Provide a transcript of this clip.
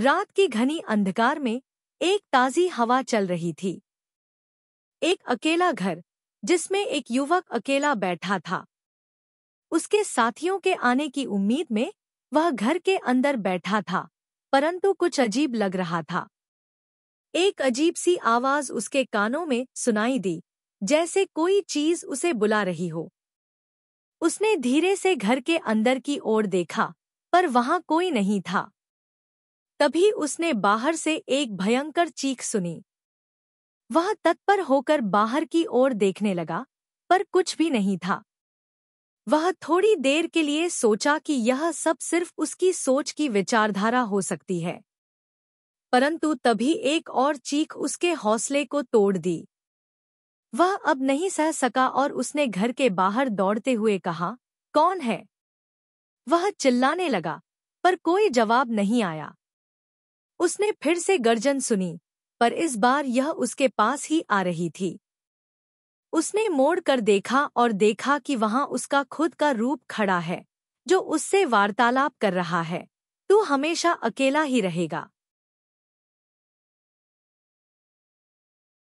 रात के घनी अंधकार में एक ताजी हवा चल रही थी एक अकेला घर जिसमें एक युवक अकेला बैठा था उसके साथियों के आने की उम्मीद में वह घर के अंदर बैठा था परंतु कुछ अजीब लग रहा था एक अजीब सी आवाज उसके कानों में सुनाई दी जैसे कोई चीज उसे बुला रही हो उसने धीरे से घर के अंदर की ओर देखा पर वहां कोई नहीं था तभी उसने बाहर से एक भयंकर चीख सुनी वह तत्पर होकर बाहर की ओर देखने लगा पर कुछ भी नहीं था वह थोड़ी देर के लिए सोचा कि यह सब सिर्फ उसकी सोच की विचारधारा हो सकती है परंतु तभी एक और चीख उसके हौसले को तोड़ दी वह अब नहीं सह सका और उसने घर के बाहर दौड़ते हुए कहा कौन है वह चिल्लाने लगा पर कोई जवाब नहीं आया उसने फिर से गर्जन सुनी पर इस बार यह उसके पास ही आ रही थी उसने मोड़ कर देखा और देखा कि वहां उसका खुद का रूप खड़ा है जो उससे वार्तालाप कर रहा है तू हमेशा अकेला ही रहेगा